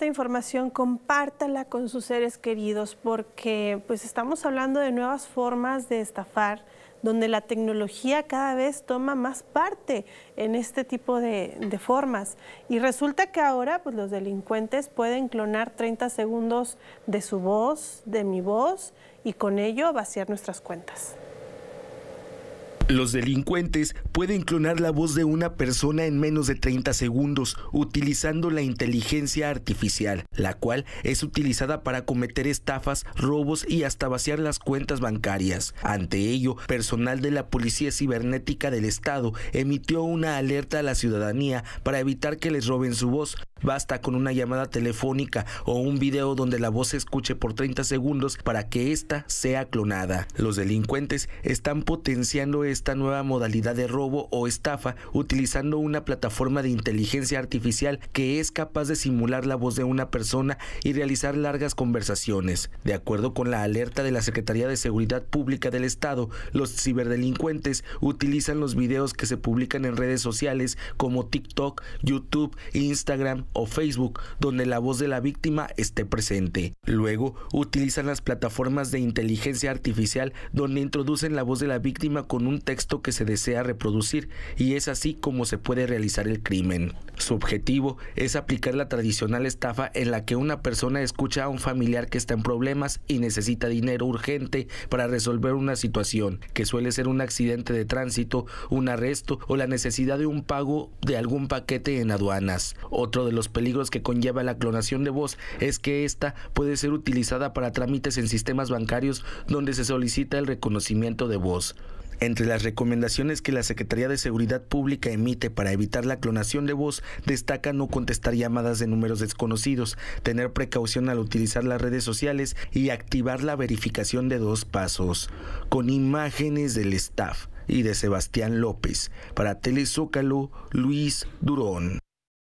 esta información, compártala con sus seres queridos porque pues estamos hablando de nuevas formas de estafar, donde la tecnología cada vez toma más parte en este tipo de, formas. Y resulta que ahora pues, los delincuentes pueden clonar 30 segundos de su voz, de mi voz, y con ello vaciar nuestras cuentas. Los delincuentes pueden clonar la voz de una persona en menos de 30 segundos utilizando la inteligencia artificial, la cual es utilizada para cometer estafas, robos y hasta vaciar las cuentas bancarias. Ante ello, personal de la Policía Cibernética del Estado emitió una alerta a la ciudadanía para evitar que les roben su voz. Basta con una llamada telefónica o un video donde la voz se escuche por 30 segundos para que ésta sea clonada. Los delincuentes están potenciando esta nueva modalidad de robo o estafa utilizando una plataforma de inteligencia artificial que es capaz de simular la voz de una persona y realizar largas conversaciones. De acuerdo con la alerta de la Secretaría de Seguridad Pública del Estado, los ciberdelincuentes utilizan los videos que se publican en redes sociales como TikTok, YouTube, Instagram o Facebook, donde la voz de la víctima esté presente. Luego, utilizan las plataformas de inteligencia artificial donde introducen la voz de la víctima con un texto que se desea reproducir y es así como se puede realizar el crimen. Su objetivo es aplicar la tradicional estafa en la que una persona escucha a un familiar que está en problemas y necesita dinero urgente para resolver una situación, que suele ser un accidente de tránsito, un arresto o la necesidad de un pago de algún paquete en aduanas. Otro de los peligros que conlleva la clonación de voz es que esta puede ser utilizada para trámites en sistemas bancarios donde se solicita el reconocimiento de voz. Entre las recomendaciones que la Secretaría de Seguridad Pública emite para evitar la clonación de voz, destaca no contestar llamadas de números desconocidos, tener precaución al utilizar las redes sociales y activar la verificación de dos pasos, con imágenes del staff y de Sebastián López. Para Telezócalo, Luis Durón.